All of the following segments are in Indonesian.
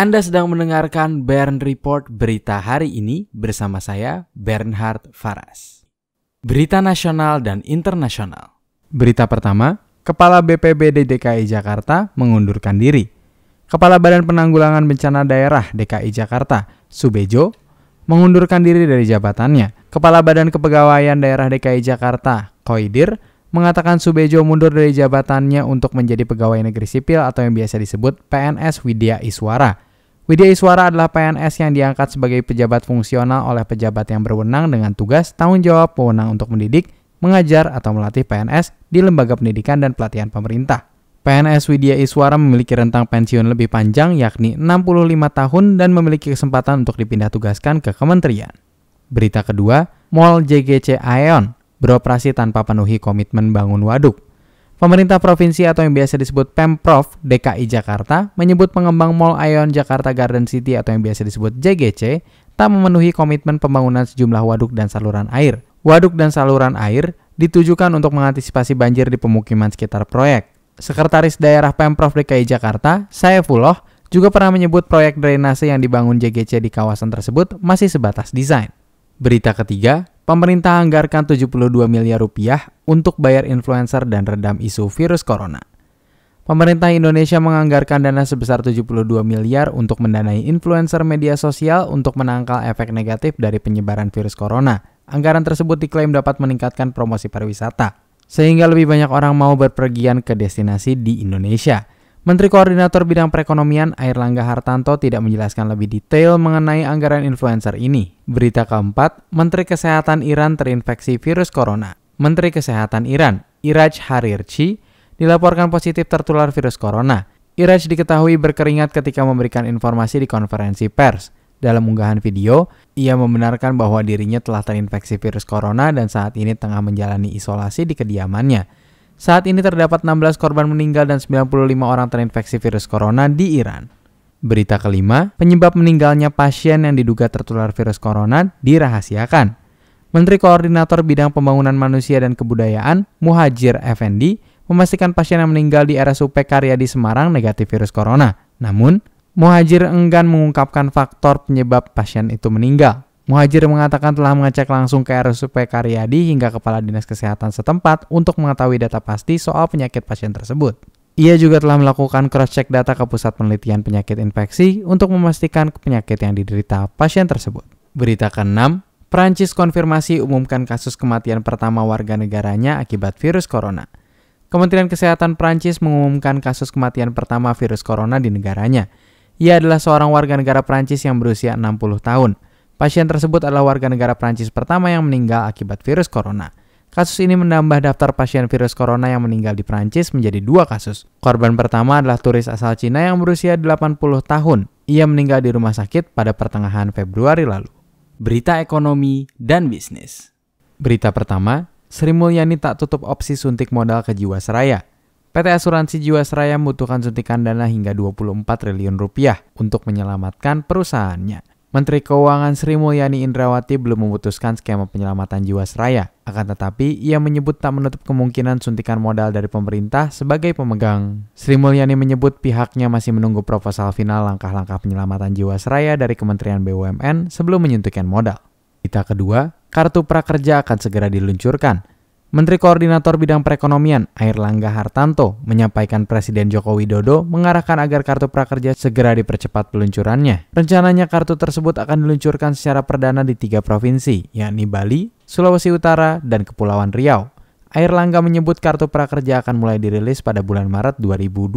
Anda sedang mendengarkan Bern Report berita hari ini bersama saya Bernhard Faras. Berita nasional dan internasional. Berita pertama, Kepala BPBD DKI Jakarta mengundurkan diri. Kepala Badan Penanggulangan Bencana Daerah DKI Jakarta, Subejo, mengundurkan diri dari jabatannya. Kepala Badan Kepegawaian Daerah DKI Jakarta, Koidir, mengatakan Subejo mundur dari jabatannya untuk menjadi pegawai negeri sipil atau yang biasa disebut PNS Widya Iswara. Widya Iswara adalah PNS yang diangkat sebagai pejabat fungsional oleh pejabat yang berwenang dengan tugas tanggung jawab wewenang untuk mendidik, mengajar, atau melatih PNS di lembaga pendidikan dan pelatihan pemerintah. PNS Widya Iswara memiliki rentang pensiun lebih panjang yakni 65 tahun dan memiliki kesempatan untuk dipindah tugaskan ke kementerian. Berita kedua, Mall JGC Aeon beroperasi tanpa penuhi komitmen bangun waduk. Pemerintah provinsi atau yang biasa disebut Pemprov DKI Jakarta menyebut pengembang Mall Aeon Jakarta Garden City atau yang biasa disebut JGC tak memenuhi komitmen pembangunan sejumlah waduk dan saluran air. Waduk dan saluran air ditujukan untuk mengantisipasi banjir di pemukiman sekitar proyek. Sekretaris Daerah Pemprov DKI Jakarta, Saifullah, juga pernah menyebut proyek drainase yang dibangun JGC di kawasan tersebut masih sebatas desain. Berita ketiga, pemerintah anggarkan 72 miliar rupiah untuk bayar influencer dan redam isu virus corona. Pemerintah Indonesia menganggarkan dana sebesar 72 miliar untuk mendanai influencer media sosial untuk menangkal efek negatif dari penyebaran virus corona. Anggaran tersebut diklaim dapat meningkatkan promosi pariwisata, sehingga lebih banyak orang mau berpergian ke destinasi di Indonesia. Menteri Koordinator Bidang Perekonomian Air Langga Hartanto tidak menjelaskan lebih detail mengenai anggaran influencer ini. Berita keempat, Menteri Kesehatan Iran terinfeksi virus corona. Menteri Kesehatan Iran, Iraj Harirchi, dilaporkan positif tertular virus corona. Iraj diketahui berkeringat ketika memberikan informasi di konferensi pers. Dalam unggahan video, ia membenarkan bahwa dirinya telah terinfeksi virus corona dan saat ini tengah menjalani isolasi di kediamannya. Saat ini terdapat 16 korban meninggal dan 95 orang terinfeksi virus corona di Iran. Berita kelima, penyebab meninggalnya pasien yang diduga tertular virus corona dirahasiakan. Menteri Koordinator Bidang Pembangunan Manusia dan Kebudayaan, Muhajir Effendi, memastikan pasien yang meninggal di RSUP di Semarang negatif virus corona. Namun, Muhajir enggan mengungkapkan faktor penyebab pasien itu meninggal. Muhajir mengatakan telah mengecek langsung ke RSUP Karyadi hingga Kepala Dinas Kesehatan setempat untuk mengetahui data pasti soal penyakit pasien tersebut. Ia juga telah melakukan cross-check data ke Pusat Penelitian Penyakit Infeksi untuk memastikan penyakit yang diderita pasien tersebut. Berita ke-6, Prancis konfirmasi umumkan kasus kematian pertama warga negaranya akibat virus corona. Kementerian Kesehatan Prancis mengumumkan kasus kematian pertama virus corona di negaranya. Ia adalah seorang warga negara Prancis yang berusia 60 tahun. Pasien tersebut adalah warga negara Prancis pertama yang meninggal akibat virus corona. Kasus ini menambah daftar pasien virus corona yang meninggal di Prancis menjadi dua kasus. Korban pertama adalah turis asal Cina yang berusia 80 tahun. Ia meninggal di rumah sakit pada pertengahan Februari lalu. Berita ekonomi dan bisnis. Berita pertama, Sri Mulyani tak tutup opsi suntik modal ke Jiwasraya. PT Asuransi Jiwasraya membutuhkan suntikan dana hingga 24 triliun rupiah untuk menyelamatkan perusahaannya. Menteri Keuangan Sri Mulyani Indrawati belum memutuskan skema penyelamatan Jiwasraya, akan tetapi ia menyebut tak menutup kemungkinan suntikan modal dari pemerintah sebagai pemegang. Sri Mulyani menyebut pihaknya masih menunggu proposal final langkah-langkah penyelamatan Jiwasraya dari Kementerian BUMN sebelum menyuntikkan modal. Kita kedua, kartu prakerja akan segera diluncurkan. Menteri Koordinator Bidang Perekonomian Air Langga Hartanto menyampaikan Presiden Joko Widodo mengarahkan agar kartu prakerja segera dipercepat peluncurannya. Rencananya kartu tersebut akan diluncurkan secara perdana di tiga provinsi, yakni Bali, Sulawesi Utara, dan Kepulauan Riau. Air Langga menyebut kartu prakerja akan mulai dirilis pada bulan Maret 2020.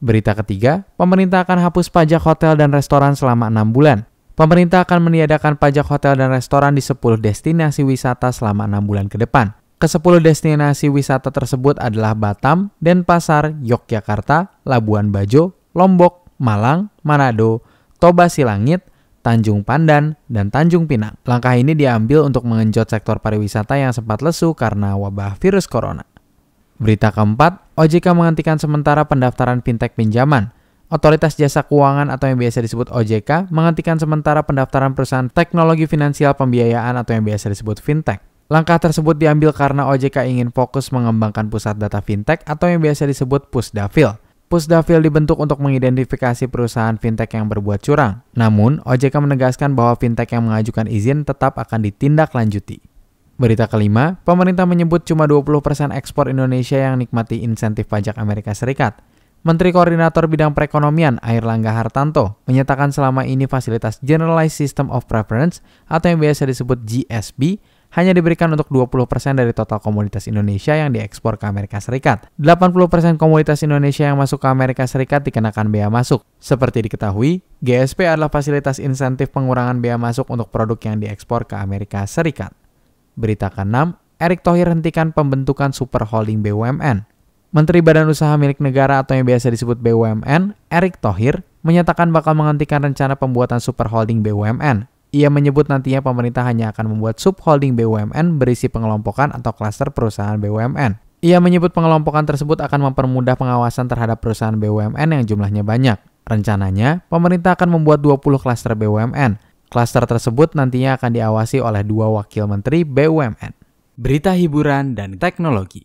Berita ketiga, pemerintah akan hapus pajak hotel dan restoran selama enam bulan. Pemerintah akan meniadakan pajak hotel dan restoran di 10 destinasi wisata selama enam bulan ke depan. Kesepuluh destinasi wisata tersebut adalah Batam, Denpasar, Yogyakarta, Labuan Bajo, Lombok, Malang, Manado, Toba Silangit, Tanjung Pandan, dan Tanjung Pinang. Langkah ini diambil untuk mengenjot sektor pariwisata yang sempat lesu karena wabah virus corona. Berita keempat, OJK menghentikan sementara pendaftaran fintech pinjaman. Otoritas Jasa Keuangan atau yang biasa disebut OJK menghentikan sementara pendaftaran perusahaan teknologi finansial pembiayaan atau yang biasa disebut fintech. Langkah tersebut diambil karena OJK ingin fokus mengembangkan pusat data fintech atau yang biasa disebut Pusdafil. Pusdafil dibentuk untuk mengidentifikasi perusahaan fintech yang berbuat curang. Namun, OJK menegaskan bahwa fintech yang mengajukan izin tetap akan ditindaklanjuti. Berita kelima, pemerintah menyebut cuma 20% ekspor Indonesia yang nikmati insentif pajak Amerika Serikat. Menteri Koordinator Bidang Perekonomian Air Langga Hartanto menyatakan selama ini fasilitas Generalized System of Preference atau yang biasa disebut GSB hanya diberikan untuk 20% dari total komoditas Indonesia yang diekspor ke Amerika Serikat. 80% komoditas Indonesia yang masuk ke Amerika Serikat dikenakan bea masuk. Seperti diketahui, GSP adalah fasilitas insentif pengurangan bea masuk untuk produk yang diekspor ke Amerika Serikat. Berita ke-6, Erick Thohir hentikan pembentukan super holding BUMN. Menteri Badan Usaha Milik Negara atau yang biasa disebut BUMN, Erick Thohir, menyatakan bakal menghentikan rencana pembuatan super holding BUMN ia menyebut nantinya pemerintah hanya akan membuat subholding BUMN berisi pengelompokan atau klaster perusahaan BUMN. Ia menyebut pengelompokan tersebut akan mempermudah pengawasan terhadap perusahaan BUMN yang jumlahnya banyak. Rencananya, pemerintah akan membuat 20 klaster BUMN. Klaster tersebut nantinya akan diawasi oleh dua wakil menteri BUMN. Berita hiburan dan teknologi.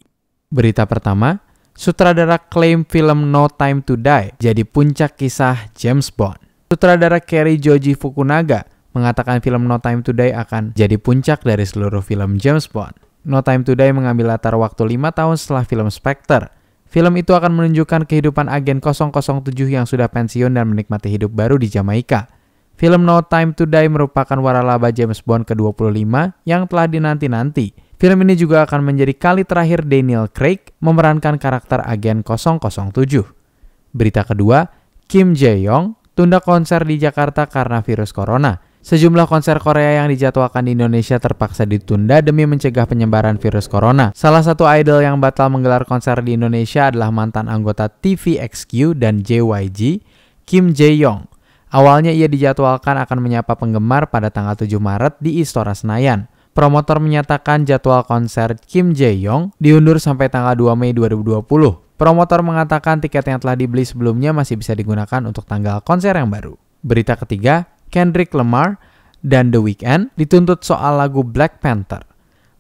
Berita pertama, sutradara klaim film No Time to Die jadi puncak kisah James Bond. Sutradara Kerry Joji Fukunaga mengatakan film No Time to Die akan jadi puncak dari seluruh film James Bond. No Time to Die mengambil latar waktu lima tahun setelah film Spectre. Film itu akan menunjukkan kehidupan agen 007 yang sudah pensiun dan menikmati hidup baru di Jamaika. Film No Time to Die merupakan waralaba James Bond ke-25 yang telah dinanti-nanti. Film ini juga akan menjadi kali terakhir Daniel Craig memerankan karakter agen 007. Berita kedua, Kim Jae-yong tunda konser di Jakarta karena virus corona. Sejumlah konser Korea yang dijadwalkan di Indonesia terpaksa ditunda demi mencegah penyebaran virus corona. Salah satu idol yang batal menggelar konser di Indonesia adalah mantan anggota TVXQ dan JYG, Kim Jae-yong. Awalnya ia dijadwalkan akan menyapa penggemar pada tanggal 7 Maret di Istora Senayan. Promotor menyatakan jadwal konser Kim Jae-yong diundur sampai tanggal 2 Mei 2020. Promotor mengatakan tiket yang telah dibeli sebelumnya masih bisa digunakan untuk tanggal konser yang baru. Berita ketiga, Kendrick Lamar, dan The Weeknd dituntut soal lagu Black Panther.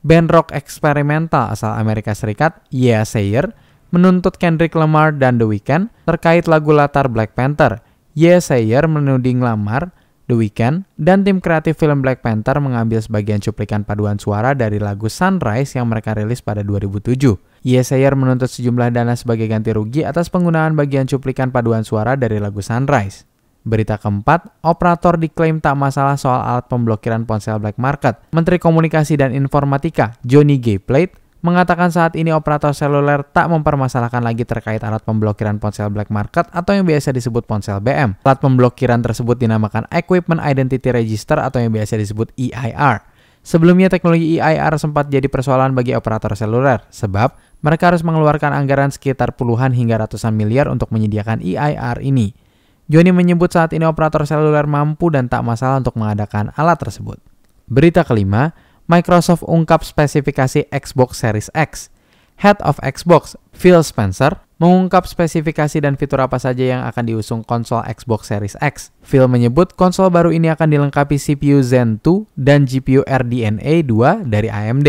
Band rock eksperimental asal Amerika Serikat, Yeah Sayer, menuntut Kendrick Lamar dan The Weeknd terkait lagu latar Black Panther. Yeah Sayer menuding Lamar, The Weeknd, dan tim kreatif film Black Panther mengambil sebagian cuplikan paduan suara dari lagu Sunrise yang mereka rilis pada 2007. Yeah Sayer menuntut sejumlah dana sebagai ganti rugi atas penggunaan bagian cuplikan paduan suara dari lagu Sunrise. Berita keempat, operator diklaim tak masalah soal alat pemblokiran ponsel black market. Menteri Komunikasi dan Informatika, Johnny G. Plate, mengatakan saat ini operator seluler tak mempermasalahkan lagi terkait alat pemblokiran ponsel black market atau yang biasa disebut ponsel BM. Alat pemblokiran tersebut dinamakan Equipment Identity Register atau yang biasa disebut EIR. Sebelumnya teknologi EIR sempat jadi persoalan bagi operator seluler sebab mereka harus mengeluarkan anggaran sekitar puluhan hingga ratusan miliar untuk menyediakan EIR ini. Joni menyebut saat ini operator seluler mampu dan tak masalah untuk mengadakan alat tersebut. Berita kelima, Microsoft ungkap spesifikasi Xbox Series X. Head of Xbox, Phil Spencer, mengungkap spesifikasi dan fitur apa saja yang akan diusung konsol Xbox Series X. Phil menyebut konsol baru ini akan dilengkapi CPU Zen 2 dan GPU RDNA 2 dari AMD.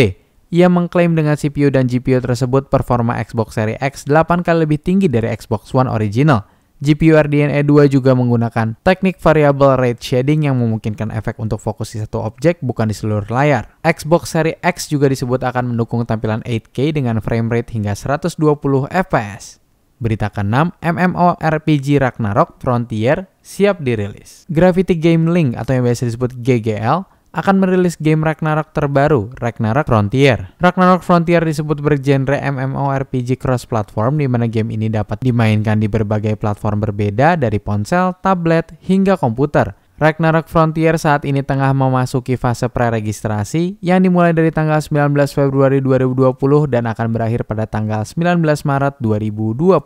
Ia mengklaim dengan CPU dan GPU tersebut performa Xbox Series X 8 kali lebih tinggi dari Xbox One original. GPU RDNA 2 juga menggunakan teknik variable rate shading yang memungkinkan efek untuk fokus di satu objek bukan di seluruh layar. Xbox seri X juga disebut akan mendukung tampilan 8K dengan frame rate hingga 120 fps. Berita ke-6, MMORPG Ragnarok Frontier siap dirilis. Gravity Game Link atau yang biasa disebut GGL akan merilis game Ragnarok terbaru, Ragnarok Frontier. Ragnarok Frontier disebut bergenre MMORPG cross-platform di mana game ini dapat dimainkan di berbagai platform berbeda dari ponsel, tablet, hingga komputer. Ragnarok Frontier saat ini tengah memasuki fase pre-registrasi yang dimulai dari tanggal 19 Februari 2020 dan akan berakhir pada tanggal 19 Maret 2020.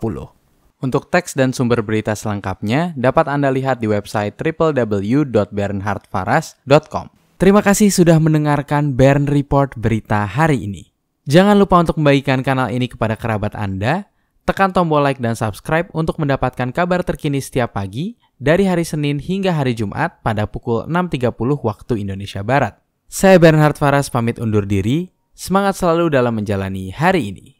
Untuk teks dan sumber berita selengkapnya dapat Anda lihat di website www.bernhardfaras.com. Terima kasih sudah mendengarkan Bern Report berita hari ini. Jangan lupa untuk membagikan kanal ini kepada kerabat Anda, tekan tombol like dan subscribe untuk mendapatkan kabar terkini setiap pagi dari hari Senin hingga hari Jumat pada pukul 6.30 waktu Indonesia Barat. Saya Bernhard Faras pamit undur diri, semangat selalu dalam menjalani hari ini.